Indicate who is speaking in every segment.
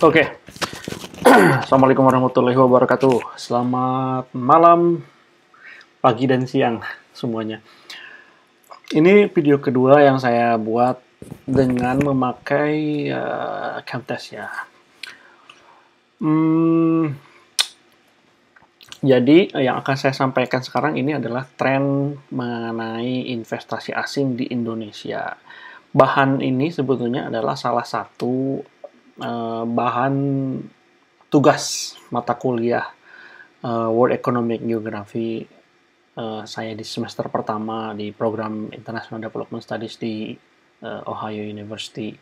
Speaker 1: Oke. Okay. Assalamualaikum warahmatullahi wabarakatuh. Selamat malam, pagi dan siang semuanya. Ini video kedua yang saya buat dengan memakai uh, eh, Camtasia. Ya. Hmm, jadi yang akan saya sampaikan sekarang ini adalah tren mengenai investasi asing di Indonesia. Bahan ini sebetulnya adalah salah satu Eh, bahan tugas mata kuliah uh, World Economic Geography uh, saya di semester pertama di program International Development Studies di uh, Ohio University.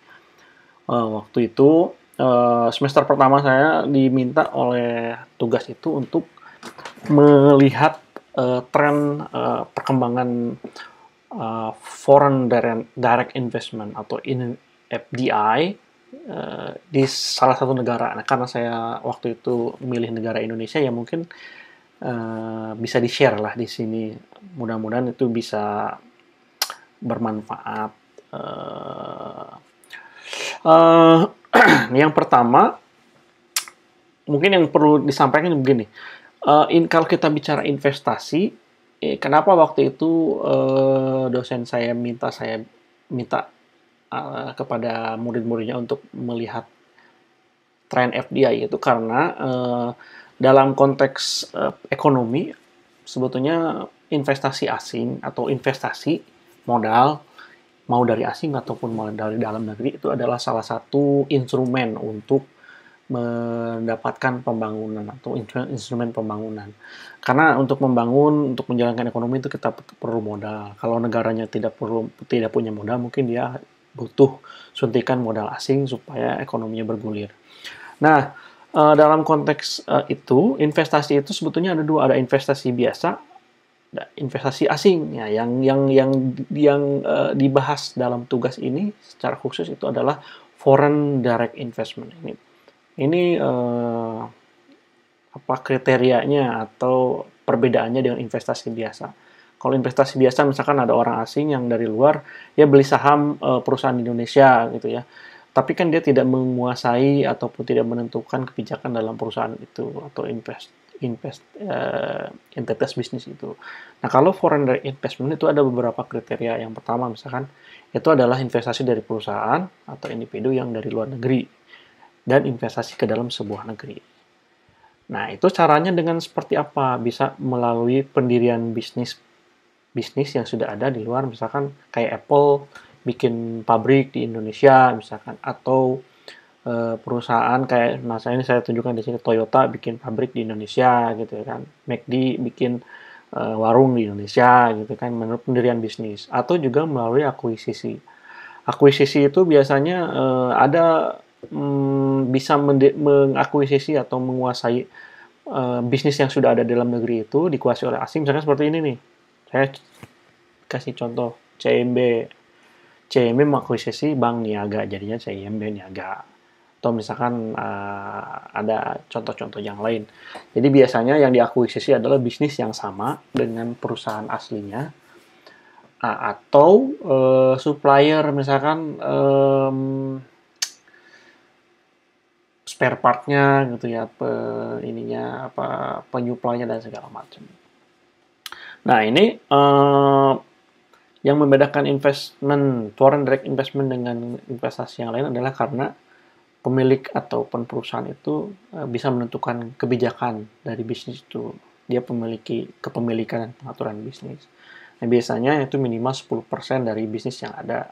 Speaker 1: Uh, waktu itu uh, semester pertama saya diminta oleh tugas itu untuk melihat uh, tren uh, perkembangan uh, foreign direct investment atau FDI Eh, di salah satu negara. Nah, karena saya waktu itu milih negara Indonesia, ya mungkin uh, bisa di-share lah di sini. Mudah-mudahan itu bisa bermanfaat. Uh, uh, yang pertama, mungkin yang perlu disampaikan begini. Uh, in, kalau kita bicara investasi, eh, kenapa waktu itu uh, dosen saya minta saya minta Eh, kepada murid-muridnya untuk melihat tren FDI itu karena uh, dalam konteks uh, ekonomi sebetulnya investasi asing atau investasi modal mau dari asing ataupun mau dari dalam negeri itu adalah salah satu instrumen untuk mendapatkan pembangunan atau instrumen pembangunan. Karena untuk membangun, untuk menjalankan ekonomi itu kita perlu modal. Kalau negaranya tidak perlu tidak punya modal, mungkin dia butuh suntikan modal asing supaya ekonominya bergulir. Nah, eh, dalam konteks eh, itu, investasi itu sebetulnya ada dua, ada investasi biasa, investasi asing. Ya, yang yang yang yang eh, dibahas dalam tugas ini secara khusus itu adalah foreign direct investment ini. Ini apa kriterianya atau perbedaannya dengan investasi biasa? Kalau investasi biasa misalkan ada orang asing yang dari luar ya beli saham e, perusahaan di Indonesia gitu ya. Tapi kan dia tidak menguasai ataupun tidak menentukan kebijakan dalam perusahaan itu atau invest invest uh, entitas bisnis itu. Nah, kalau foreign direct investment itu ada beberapa kriteria. Yang pertama misalkan itu adalah investasi dari perusahaan atau individu yang dari luar negeri dan investasi ke dalam sebuah negeri. Nah, itu caranya dengan seperti apa? Bisa melalui pendirian bisnis bisnis yang sudah ada di luar misalkan kayak Apple bikin pabrik di Indonesia misalkan atau e, perusahaan kayak masa nah, ini saya tunjukkan di sini Toyota bikin pabrik di Indonesia gitu ya kan McD bikin e, warung di Indonesia gitu kan menurut pendirian bisnis atau juga melalui akuisisi akuisisi itu biasanya e, ada mm, bisa mengakuisisi atau menguasai bisnis yang sudah ada dalam negeri itu dikuasai oleh asing misalnya seperti ini nih saya kasih contoh CMB CMB mengakuisisi bank niaga jadinya CMB niaga atau misalkan uh, ada contoh-contoh yang lain. Jadi biasanya yang diakuisisi adalah bisnis yang sama dengan perusahaan aslinya uh, atau uh, supplier misalkan um, spare partnya gitu ya pe, ininya apa penyuplainya dan segala macam. Nah, ini uh, yang membedakan investment foreign direct investment dengan investasi yang lain adalah karena pemilik ataupun perusahaan itu eh, bisa menentukan kebijakan dari bisnis itu. Dia memiliki kepemilikan dan pengaturan bisnis. Nah, biasanya itu minimal 10% dari bisnis yang ada.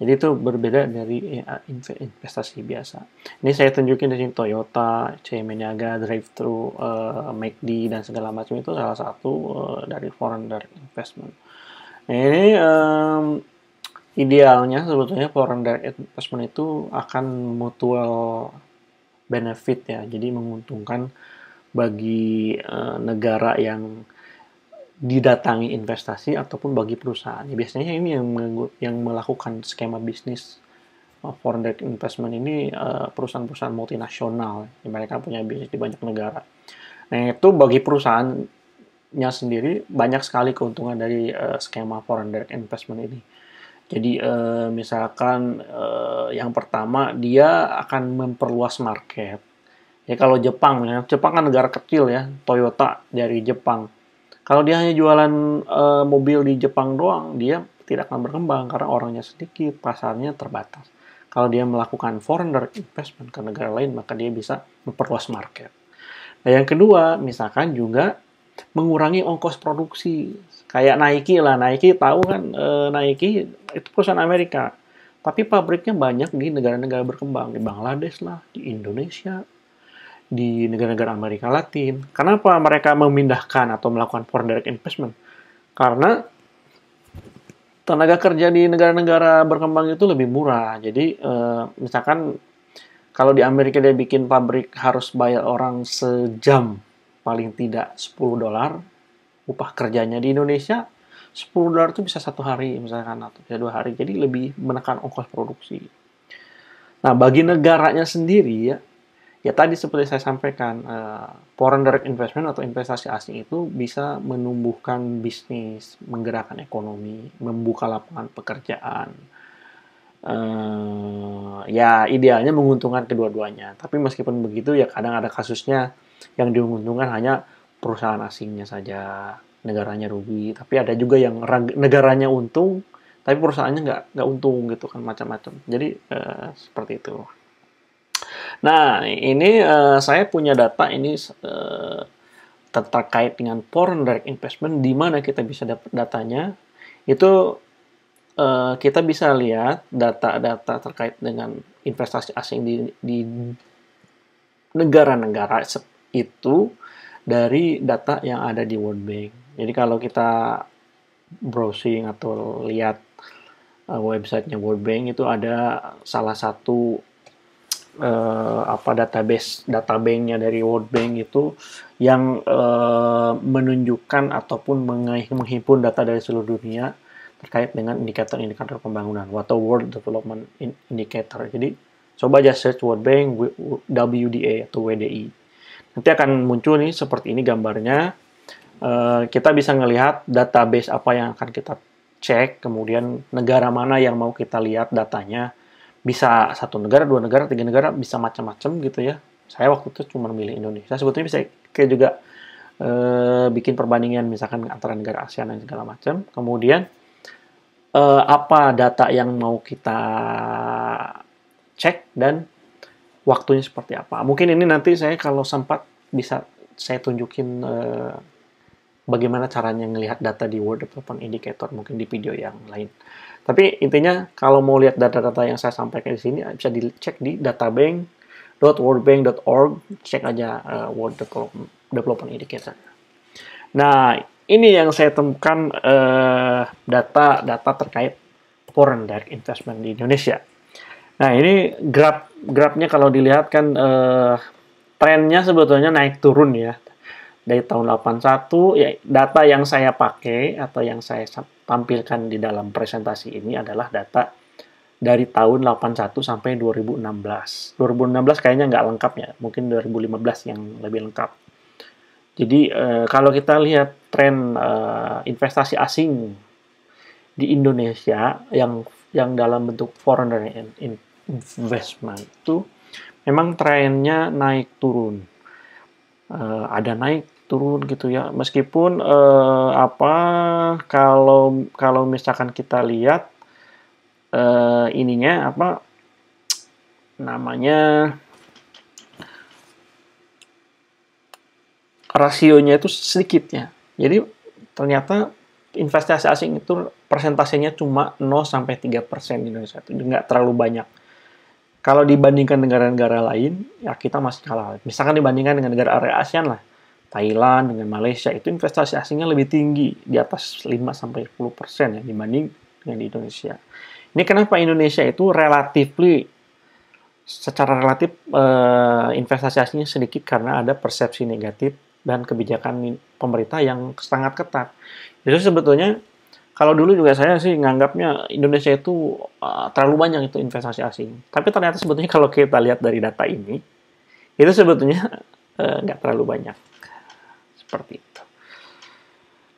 Speaker 1: Jadi itu berbeda dari eh, investasi biasa. Ini saya tunjukin dari Toyota, C Drive Thru, uh, eh, McD dan segala macam itu salah satu uh, dari foreign direct investment. ini um, idealnya sebetulnya foreign direct investment itu akan mutual benefit ya. Jadi menguntungkan bagi uh, negara yang didatangi investasi ataupun bagi perusahaan. Ya, biasanya ini yang yang melakukan skema bisnis uh, foreign direct investment ini uh, perusahaan-perusahaan multinasional. Ya, mereka punya bisnis di banyak negara. Nah, itu bagi perusahaannya sendiri banyak sekali keuntungan dari uh, skema foreign direct investment ini. Jadi uh, misalkan uh, yang pertama dia akan memperluas market. Ya kalau Jepang, Jepang kan negara kecil ya, Toyota dari Jepang kalau dia hanya jualan e, mobil di Jepang doang, dia tidak akan berkembang karena orangnya sedikit, pasarnya terbatas. Kalau dia melakukan foreigner investment ke negara lain, maka dia bisa memperluas market. Nah, yang kedua, misalkan juga mengurangi ongkos produksi. Kayak Nike lah, Nike tahu kan, e, Nike itu perusahaan Amerika. Tapi pabriknya banyak di negara-negara berkembang, di Bangladesh lah, di Indonesia, di negara-negara Amerika Latin. Kenapa mereka memindahkan atau melakukan foreign direct investment? Karena tenaga kerja di negara-negara berkembang itu lebih murah. Jadi eh, misalkan kalau di Amerika dia bikin pabrik harus bayar orang sejam paling tidak 10 dolar upah kerjanya di Indonesia 10 dolar itu bisa satu hari misalkan atau bisa dua hari jadi lebih menekan ongkos produksi nah bagi negaranya sendiri ya Ya tadi seperti saya sampaikan, uh, foreign direct investment atau investasi asing itu bisa menumbuhkan bisnis, menggerakkan ekonomi, membuka lapangan pekerjaan. Uh, ya idealnya menguntungkan kedua-duanya. Tapi meskipun begitu ya kadang ada kasusnya yang diuntungkan hanya perusahaan asingnya saja, negaranya rugi. Tapi ada juga yang negaranya untung, tapi perusahaannya nggak nggak untung gitu kan macam-macam. Jadi uh, seperti itu. Nah, ini uh, saya punya data ini uh, terkait dengan foreign direct investment di mana kita bisa dapat datanya. Itu uh, kita bisa lihat data-data terkait dengan investasi asing di di negara-negara itu dari data yang ada di World Bank. Jadi kalau kita browsing atau lihat uh, websitenya World Bank itu ada salah satu uh, apa database databanknya dari World Bank itu yang uh, menunjukkan ataupun menghimpun data dari seluruh dunia terkait dengan indikator-indikator pembangunan atau World Development Indicator. Jadi coba aja search World Bank WDA atau WDI. Nanti akan muncul nih seperti ini gambarnya. Uh, kita bisa melihat database apa yang akan kita cek, kemudian negara mana yang mau kita lihat datanya, bisa satu negara, dua negara, tiga negara, bisa macam-macam gitu ya. Saya waktu itu cuma milih Indonesia. Sebetulnya bisa kayak juga e, bikin perbandingan misalkan antara negara ASEAN dan segala macam. Kemudian e, apa data yang mau kita cek dan waktunya seperti apa. Mungkin ini nanti saya kalau sempat bisa saya tunjukin e, bagaimana caranya melihat data di World Development indicator mungkin di video yang lain. Tapi intinya kalau mau lihat data-data yang saya sampaikan di sini bisa dicek di databank.worldbank.org, cek aja uh, World Development Indicator. Nah, ini yang saya temukan data-data eh, uh, terkait foreign direct investment di Indonesia. Nah, ini graf grafnya kalau dilihat kan uh, eh, trennya sebetulnya naik turun ya dari tahun 81 ya data yang saya pakai atau yang saya tampilkan di dalam presentasi ini adalah data dari tahun 81 sampai 2016. 2016 kayaknya nggak lengkap ya, mungkin 2015 yang lebih lengkap. Jadi eh, kalau kita lihat tren eh, investasi asing di Indonesia yang yang dalam bentuk foreign investment itu memang trennya naik turun. Uh, ada naik, turun gitu ya. Meskipun eh, apa kalau kalau misalkan kita lihat eh, ininya apa namanya rasionya itu sedikit ya. Jadi ternyata investasi asing itu persentasenya cuma 0 sampai 3 persen di Indonesia itu nggak terlalu banyak. Kalau dibandingkan negara-negara lain, ya kita masih kalah. Misalkan dibandingkan dengan negara area ASEAN lah, Thailand dengan Malaysia itu investasi asingnya lebih tinggi di atas 5 sampai 10 persen ya dibanding dengan di Indonesia. Ini kenapa Indonesia itu relatif, secara relatif eh, investasi asingnya sedikit karena ada persepsi negatif dan kebijakan pemerintah yang sangat ketat. Jadi sebetulnya kalau dulu juga saya sih nganggapnya Indonesia itu uh, terlalu banyak itu investasi asing. Tapi ternyata sebetulnya kalau kita lihat dari data ini, itu sebetulnya uh, nggak terlalu banyak. Seperti itu.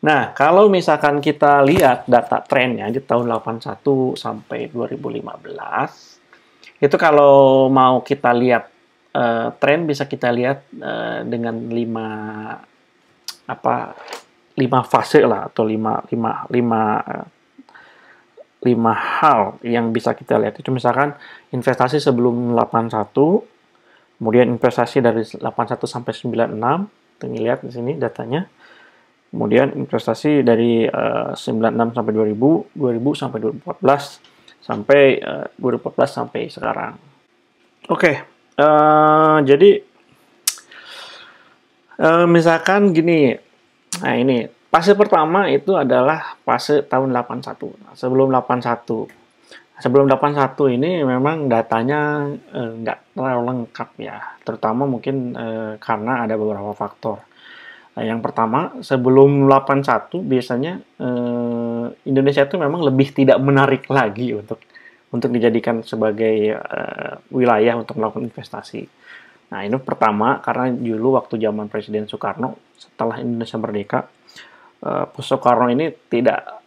Speaker 1: Nah, kalau misalkan kita lihat data trennya di tahun 81 sampai 2015, itu kalau mau kita lihat uh, tren bisa kita lihat eh, dengan lima apa lima fase lah atau lima lima lima eh, lima hal yang bisa kita lihat itu misalkan investasi sebelum 81 kemudian investasi dari 81 sampai 96 Tinggi lihat di sini datanya. Kemudian investasi dari eh, uh, 96 sampai 2000, 2000 sampai 2014 sampai uh, eh, 2014 sampai sekarang. Oke, okay. uh, eh, jadi uh, misalkan gini. Nah, ini fase pertama itu adalah fase tahun 81. Sebelum 81 sebelum 81 ini memang datanya eh, nggak eh, terlalu lengkap ya, terutama mungkin eh, karena ada beberapa faktor. Nah, yang pertama, sebelum 81 biasanya eh, Indonesia itu memang lebih tidak menarik lagi untuk untuk dijadikan sebagai eh, wilayah untuk melakukan investasi. Nah, ini pertama karena dulu waktu zaman Presiden Soekarno setelah Indonesia merdeka, eh, Soekarno ini tidak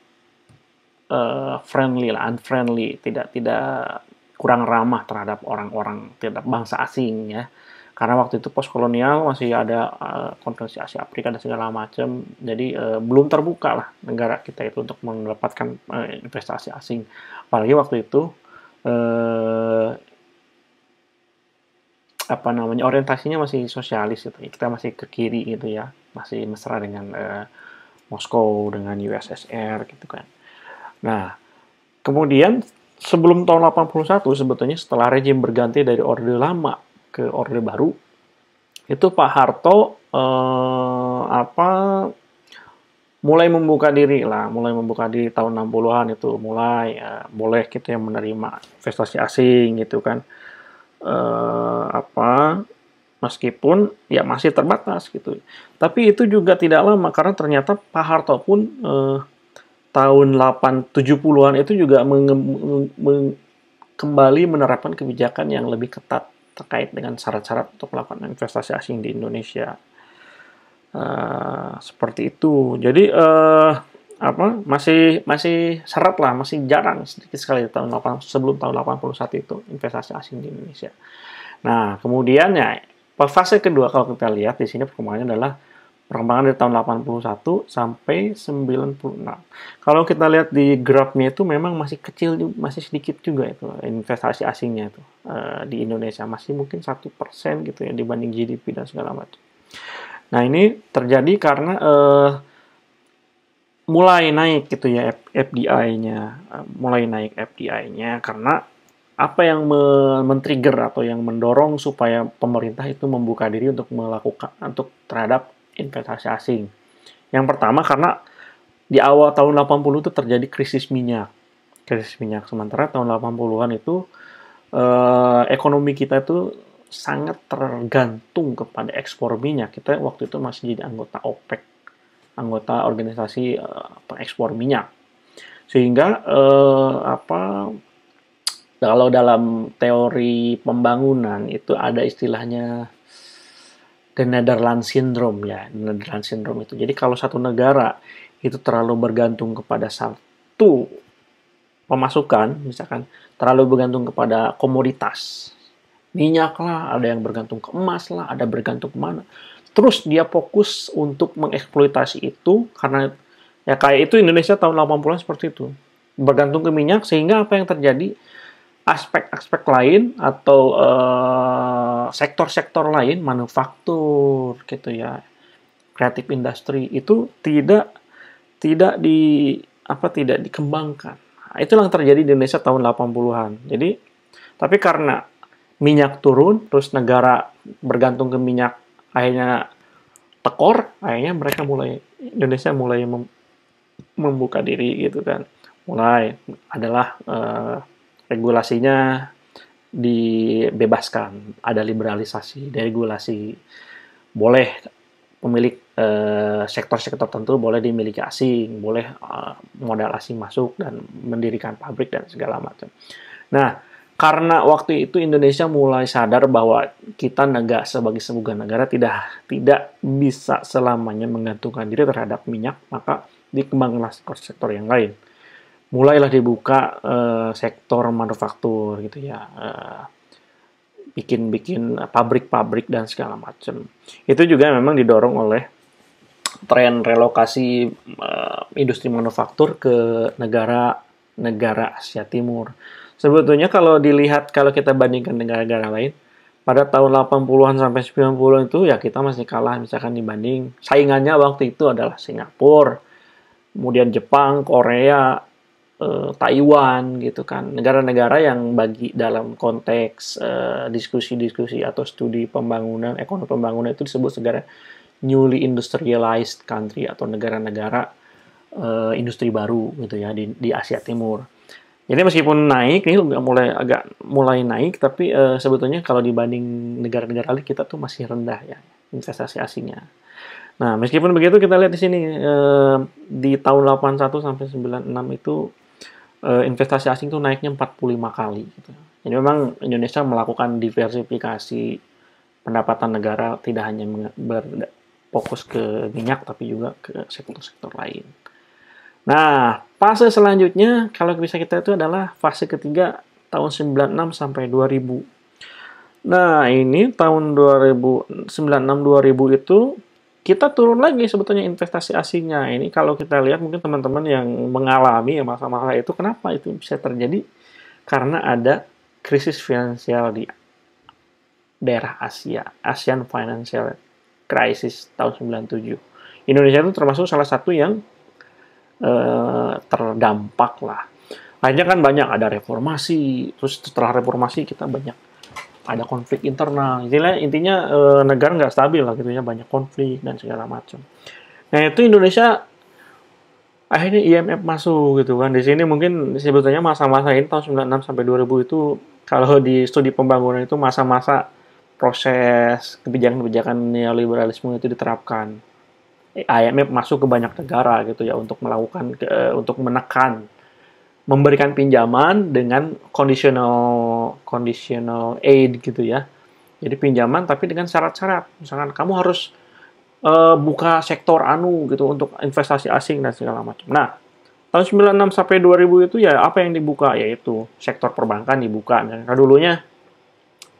Speaker 1: uh, friendly lah, unfriendly, tidak tidak kurang ramah terhadap orang-orang terhadap bangsa asing ya. Karena waktu itu post kolonial masih ada uh, konferensi Asia Afrika dan segala macam, jadi uh, belum terbuka lah negara kita itu untuk mendapatkan uh, investasi asing. Apalagi waktu itu uh, apa namanya orientasinya masih sosialis gitu, kita masih ke kiri gitu ya, masih mesra dengan uh, Moskow dengan USSR gitu kan Nah, kemudian sebelum tahun 81 sebetulnya setelah rejim berganti dari Orde Lama ke Orde Baru, itu Pak Harto eh, apa mulai membuka diri lah, mulai membuka di tahun 60-an itu mulai ya, boleh kita yang menerima investasi asing gitu kan. Eh, apa meskipun ya masih terbatas gitu. Tapi itu juga tidak lama karena ternyata Pak Harto pun eh, tahun 870 an itu juga menge, menge, kembali menerapkan kebijakan yang lebih ketat terkait dengan syarat-syarat untuk melakukan investasi asing di Indonesia. Uh, seperti itu. Jadi uh, apa masih masih syarat lah, masih jarang sedikit sekali tahun 8, sebelum tahun 81 itu investasi asing di Indonesia. Nah, kemudian ya fase kedua kalau kita lihat di sini perkembangannya adalah perkembangan dari tahun 81 sampai 96. Kalau kita lihat di grafnya itu memang masih kecil, masih sedikit juga itu investasi asingnya itu uh, di Indonesia masih mungkin satu persen gitu ya dibanding GDP dan segala macam. Nah ini terjadi karena uh, mulai naik gitu ya FDI-nya, uh, eh, mulai naik FDI-nya karena apa yang men-trigger atau yang mendorong supaya pemerintah itu membuka diri untuk melakukan untuk terhadap investasi asing. Yang pertama karena di awal tahun 80 itu terjadi krisis minyak. Krisis minyak. Sementara tahun 80-an itu eh, ekonomi kita itu sangat tergantung kepada ekspor minyak. Kita waktu itu masih jadi anggota OPEC, anggota organisasi eh, pengekspor minyak. Sehingga eh, apa kalau dalam teori pembangunan itu ada istilahnya the Netherlands syndrome ya Netherlands syndrome itu jadi kalau satu negara itu terlalu bergantung kepada satu pemasukan misalkan terlalu bergantung kepada komoditas minyak lah ada yang bergantung ke emas lah ada bergantung kemana terus dia fokus untuk mengeksploitasi itu karena ya kayak itu Indonesia tahun 80-an seperti itu bergantung ke minyak sehingga apa yang terjadi aspek-aspek lain atau eh, sektor-sektor uh, lain manufaktur gitu ya kreatif industri itu tidak tidak di apa tidak dikembangkan nah, itu yang terjadi di Indonesia tahun 80-an jadi tapi karena minyak turun terus negara bergantung ke minyak akhirnya tekor akhirnya mereka mulai Indonesia mulai mem, membuka diri gitu kan mulai adalah uh, regulasinya dibebaskan, ada liberalisasi regulasi. Boleh pemilik eh, sektor-sektor eh, tertentu boleh dimiliki asing, boleh eh, modal asing masuk dan mendirikan pabrik dan segala macam. Nah, karena waktu itu Indonesia mulai sadar bahwa kita negara sebagai sebuah negara tidak tidak bisa selamanya menggantungkan diri terhadap minyak, maka dikembangkanlah sektor-sektor yang lain mulailah dibuka uh, sektor manufaktur gitu ya bikin eh, bikin-bikin pabrik-pabrik dan segala macam itu juga memang didorong oleh tren relokasi uh, industri manufaktur ke negara-negara Asia Timur sebetulnya kalau dilihat kalau kita bandingkan negara-negara lain pada tahun 80-an sampai 90 an itu ya kita masih kalah misalkan dibanding saingannya waktu itu adalah Singapura, kemudian Jepang, Korea, Eh, Taiwan gitu kan negara-negara yang bagi dalam konteks diskusi eh, diskusi-diskusi atau studi pembangunan ekonomi pembangunan itu disebut negara newly industrialized country atau negara-negara uh, industri baru gitu ya di, di Asia Timur. Jadi meskipun naik ini mulai agak mulai naik tapi uh, sebetulnya kalau dibanding negara-negara lain kita tuh masih rendah ya investasi asingnya. Nah, meskipun begitu kita lihat di sini eh, di tahun 81 sampai 96 itu Eh, investasi asing itu naiknya 45 kali. Gitu. Jadi memang Indonesia melakukan diversifikasi pendapatan negara tidak hanya berfokus ke minyak tapi juga ke sektor-sektor lain. Nah, fase selanjutnya kalau bisa kita itu adalah fase ketiga tahun 96 sampai 2000. Nah, ini tahun 96 2000 itu kita turun lagi sebetulnya investasi asingnya. Ini kalau kita lihat mungkin teman-teman yang mengalami masalah-masalah itu, kenapa itu bisa terjadi? Karena ada krisis finansial di daerah Asia, Asian Financial Crisis tahun 97. Indonesia itu termasuk salah satu yang eh, terdampak lah. Akhirnya kan banyak, ada reformasi, terus setelah reformasi kita banyak ada konflik internal. Intinya, intinya e, negara nggak stabil lah gitu ya, banyak konflik dan segala macam. Nah itu Indonesia akhirnya IMF masuk gitu kan. Di sini mungkin sebetulnya masa-masa ini tahun 96 sampai 2000 itu kalau di studi pembangunan itu masa-masa proses kebijakan-kebijakan neoliberalisme itu diterapkan. IMF masuk ke banyak negara gitu ya untuk melakukan ke, eh, untuk menekan memberikan pinjaman dengan conditional conditional aid gitu ya. Jadi pinjaman tapi dengan syarat-syarat. Misalkan kamu harus uh, buka sektor anu gitu untuk investasi asing dan segala macam. Nah, tahun 96 sampai 2000 itu ya apa yang dibuka yaitu sektor perbankan dibuka. Nah, karena dulunya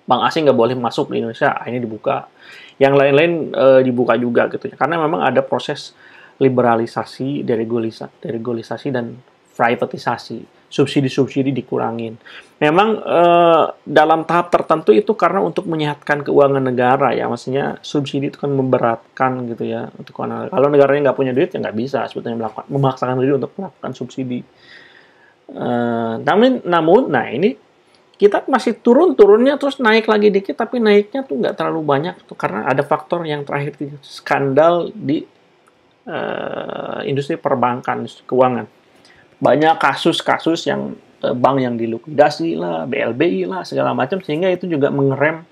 Speaker 1: bank asing nggak boleh masuk di Indonesia, ini dibuka. Yang lain-lain e, dibuka juga gitu. ya. Karena memang ada proses liberalisasi, deregulisasi, deregulisasi dan privatisasi subsidi-subsidi dikurangin. Memang eh, dalam tahap tertentu itu karena untuk menyehatkan keuangan negara ya, maksudnya subsidi itu kan memberatkan gitu ya untuk kalau negaranya nggak punya duit ya nggak bisa sebetulnya melakukan memaksakan diri untuk melakukan subsidi. Eh, namun, namun, nah ini kita masih turun turunnya terus naik lagi dikit tapi naiknya tuh nggak terlalu banyak tuh karena ada faktor yang terakhir skandal di eh, industri perbankan industri keuangan banyak kasus-kasus yang eh, bank yang dilukidasi lah, BLBI lah, segala macam sehingga itu juga mengerem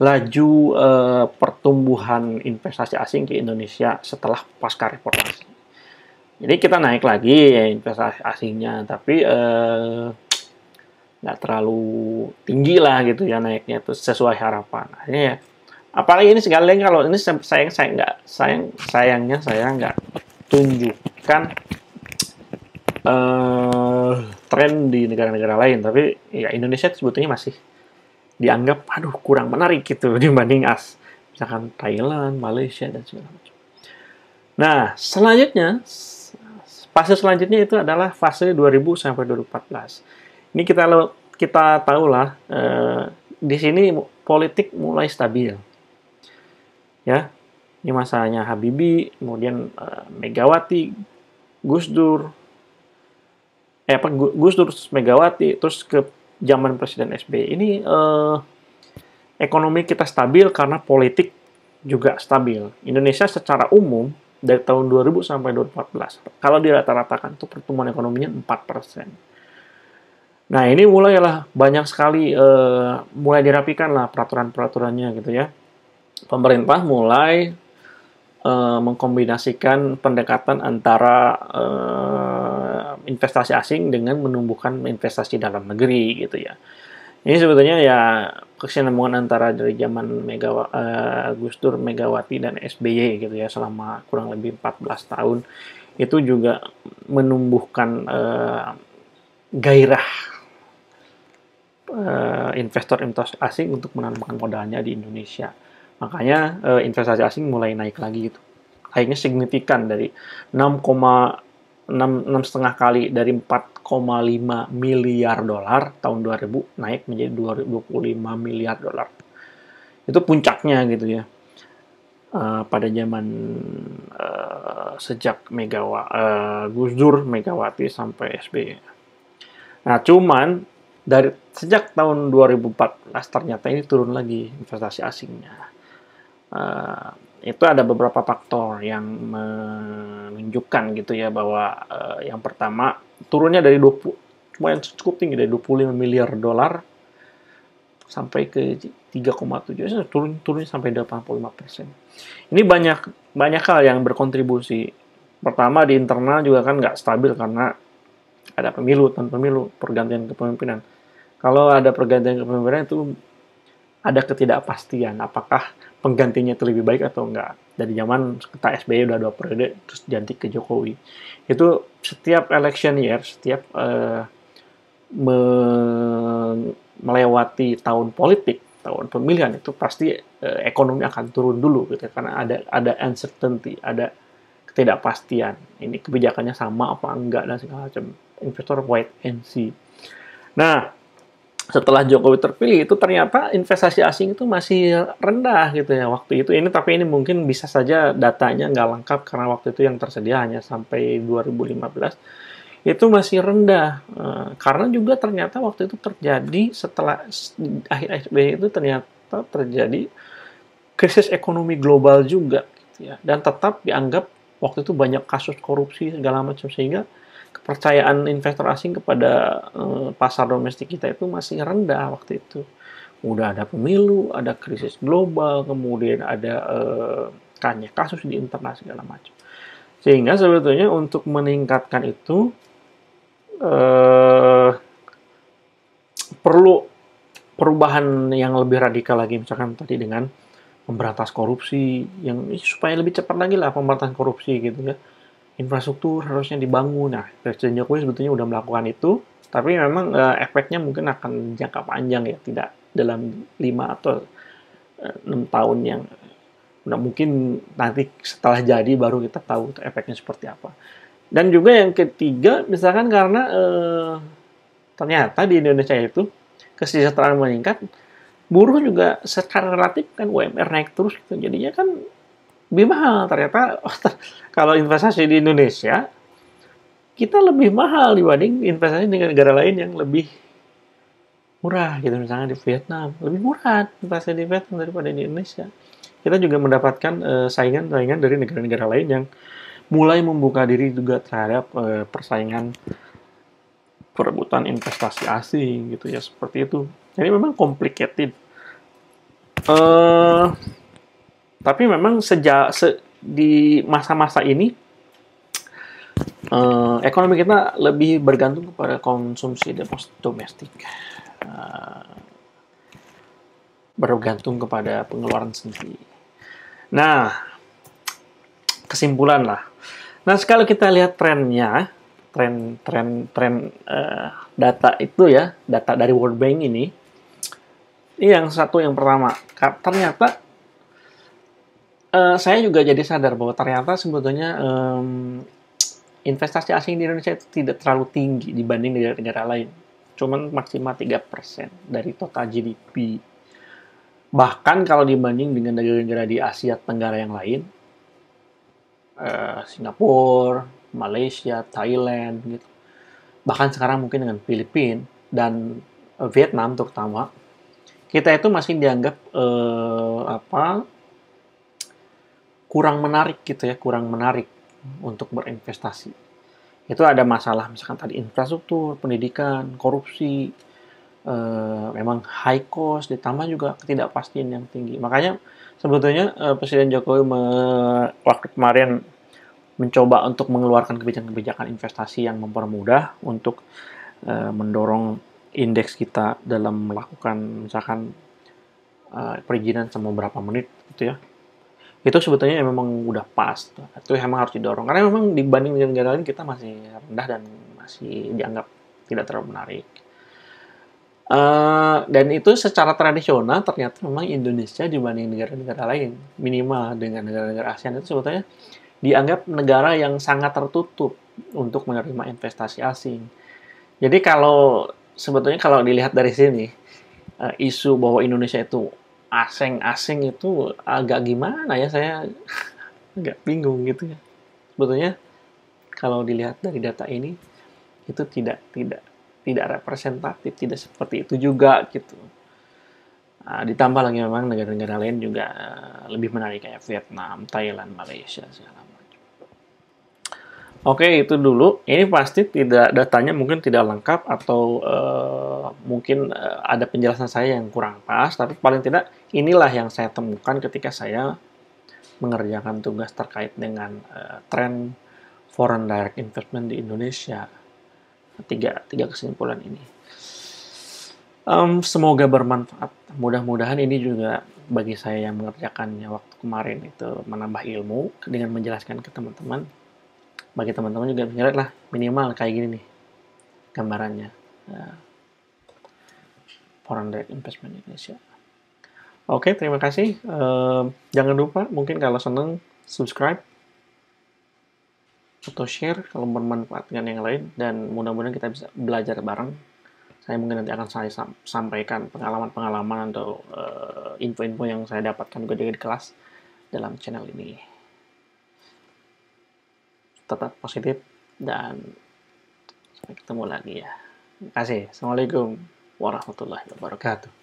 Speaker 1: laju eh, pertumbuhan investasi asing ke Indonesia setelah pasca reformasi. Jadi kita naik lagi ya investasi asingnya, tapi eh, nggak eh, terlalu tinggi lah gitu ya naiknya itu sesuai harapan. Akhirnya ya, apalagi ini segala yang kalau ini sayang saya nggak sayang sayangnya saya nggak tunjukkan uh, tren di negara-negara lain tapi ya Indonesia sebetulnya masih dianggap aduh kurang menarik gitu dibanding as misalkan Thailand, Malaysia dan sebagainya Nah, selanjutnya fase selanjutnya itu adalah fase 2000 sampai 2014. Ini kita kita lah eh, di sini politik mulai stabil. Ya. Ini masanya Habibie kemudian eh, Megawati, Gus Dur, eh apa Gus Dur Megawati terus ke zaman Presiden SBY ini eh, ekonomi kita stabil karena politik juga stabil. Indonesia secara umum dari tahun 2000 sampai 2014 kalau dirata-ratakan itu pertumbuhan ekonominya 4%. Nah, ini mulailah banyak sekali eh, mulai dirapikan lah peraturan-peraturannya gitu ya. Pemerintah mulai eh, mengkombinasikan pendekatan antara eh, Um, investasi asing dengan menumbuhkan investasi dalam negeri gitu ya. Ini sebetulnya ya kesinambungan antara dari zaman Megawa, uh, Gus Dur, Megawati dan SBY gitu ya selama kurang lebih 14 tahun itu juga menumbuhkan uh, gairah uh, investor-investor uh, asing untuk menanamkan modalnya di Indonesia. Makanya uh, investasi asing mulai naik lagi gitu. Naiknya signifikan dari 6, enam setengah kali dari 4,5 miliar dolar tahun 2000 naik menjadi 25 miliar dolar. Itu puncaknya gitu ya. Uh, pada zaman uh, sejak Megawati uh, eh, Gus Dur, Megawati sampai SBY. Nah, cuman dari sejak tahun 2014 ternyata ini turun lagi investasi asingnya itu ada beberapa faktor yang menunjukkan gitu ya bahwa uh, yang pertama turunnya dari 20 yang cukup tinggi dari 25 miliar dolar sampai ke 3,7 eh, turun turun sampai 85 persen. Ini banyak banyak hal yang berkontribusi. Pertama di internal juga kan nggak stabil karena ada pemilu, tanpa pemilu, pergantian kepemimpinan. Kalau ada pergantian kepemimpinan itu ada ketidakpastian apakah penggantinya itu lebih baik atau enggak. Dari zaman kita SBY udah dua periode terus ganti ke Jokowi. Itu setiap election year, setiap uh, me melewati tahun politik, tahun pemilihan itu pasti uh, ekonomi akan turun dulu gitu ya. karena ada ada uncertainty, ada ketidakpastian. Ini kebijakannya sama apa enggak dan segala macam. Investor wait and see. Nah, setelah Jokowi terpilih itu ternyata investasi asing itu masih rendah gitu ya waktu itu ini tapi ini mungkin bisa saja datanya nggak lengkap karena waktu itu yang tersedia hanya sampai 2015 itu masih rendah eh, karena juga ternyata waktu itu terjadi setelah akhir SBY itu ternyata terjadi krisis ekonomi global juga gitu ya dan tetap dianggap waktu itu banyak kasus korupsi segala macam sehingga kepercayaan investor asing kepada eh, pasar domestik kita itu masih rendah waktu itu. Udah ada pemilu, ada krisis global, kemudian ada eh, kanya kasus di internal segala macam. Sehingga sebetulnya untuk meningkatkan itu eh, perlu perubahan yang lebih radikal lagi misalkan tadi dengan memberantas korupsi yang supaya lebih cepat lagi lah pemberantasan korupsi gitu ya infrastruktur harusnya dibangun. Nah, Presiden Jokowi sebetulnya udah melakukan itu, tapi memang uh, efeknya mungkin akan jangka panjang ya, tidak dalam lima atau eh, enam tahun yang nah, mungkin nanti setelah jadi baru kita tahu efeknya seperti apa. Dan juga yang ketiga, misalkan karena uh, ternyata di Indonesia itu kesejahteraan meningkat, buruh juga secara relatif kan UMR naik terus gitu. Jadinya kan lebih mahal ternyata kalau investasi di Indonesia kita lebih mahal dibanding investasi di negara lain yang lebih murah gitu misalnya di Vietnam lebih murah investasi di Vietnam daripada di Indonesia kita juga mendapatkan saingan eh, saingan-saingan dari negara-negara lain yang mulai membuka diri juga terhadap uh, persaingan perebutan investasi asing gitu ya seperti itu jadi memang complicated uh, tapi memang sejak se, di masa-masa ini uh, ekonomi kita lebih bergantung kepada konsumsi domestik. Uh, bergantung kepada pengeluaran sendiri. Nah, kesimpulan lah. Nah, kalau kita lihat trennya, tren tren tren uh, data itu ya, data dari World Bank ini, ini yang satu yang pertama. Ternyata Eh, saya juga jadi sadar bahwa ternyata sebetulnya um, investasi asing di Indonesia itu tidak terlalu tinggi dibanding negara-negara lain. Cuman maksimal 3% dari total GDP. Bahkan kalau dibanding dengan negara-negara di Asia Tenggara yang lain, uh, Singapura, Malaysia, Thailand, gitu. Bahkan sekarang mungkin dengan Filipina dan Vietnam terutama, kita itu masih dianggap uh, apa kurang menarik gitu ya, kurang menarik untuk berinvestasi. Itu ada masalah misalkan tadi infrastruktur, pendidikan, korupsi, e, memang high cost, ditambah juga ketidakpastian yang tinggi. Makanya sebetulnya e, Presiden Jokowi me, waktu kemarin mencoba untuk mengeluarkan kebijakan-kebijakan investasi yang mempermudah untuk e, mendorong indeks kita dalam melakukan misalkan e, perizinan sama berapa menit gitu ya itu sebetulnya memang udah pas itu memang harus didorong karena memang dibanding dengan negara lain kita masih rendah dan masih dianggap tidak terlalu menarik uh, dan itu secara tradisional ternyata memang Indonesia dibanding negara-negara lain minimal dengan negara-negara ASEAN itu sebetulnya dianggap negara yang sangat tertutup untuk menerima investasi asing jadi kalau sebetulnya kalau dilihat dari sini eh, isu bahwa Indonesia itu asing-asing itu agak gimana ya saya agak bingung gitu ya sebetulnya kalau dilihat dari data ini itu tidak tidak tidak representatif tidak seperti itu juga gitu nah, ditambah lagi memang negara-negara lain juga eh, lebih menarik kayak Vietnam Thailand Malaysia segala Oke, itu dulu. Ini pasti tidak datanya mungkin tidak lengkap atau uh, mungkin uh, ada penjelasan saya yang kurang pas, tapi paling tidak inilah yang saya temukan ketika saya mengerjakan tugas terkait dengan uh, tren foreign direct investment di Indonesia. Tiga, tiga kesimpulan ini. Um, semoga bermanfaat. Mudah-mudahan ini juga bagi saya yang mengerjakannya waktu kemarin itu menambah ilmu dengan menjelaskan ke teman-teman bagi teman-teman juga menyeret lah minimal kayak gini nih gambarannya nah, foreign direct investment Indonesia oke terima kasih uh, jangan lupa mungkin kalau seneng subscribe atau share kalau bermanfaat dengan yang lain dan mudah-mudahan kita bisa belajar bareng saya mungkin nanti akan saya sampaikan pengalaman-pengalaman atau eh, info-info uh, yang saya dapatkan juga dari kelas dalam channel ini tetap positif dan sampai ketemu lagi ya. Terima kasih. Assalamualaikum warahmatullahi wabarakatuh.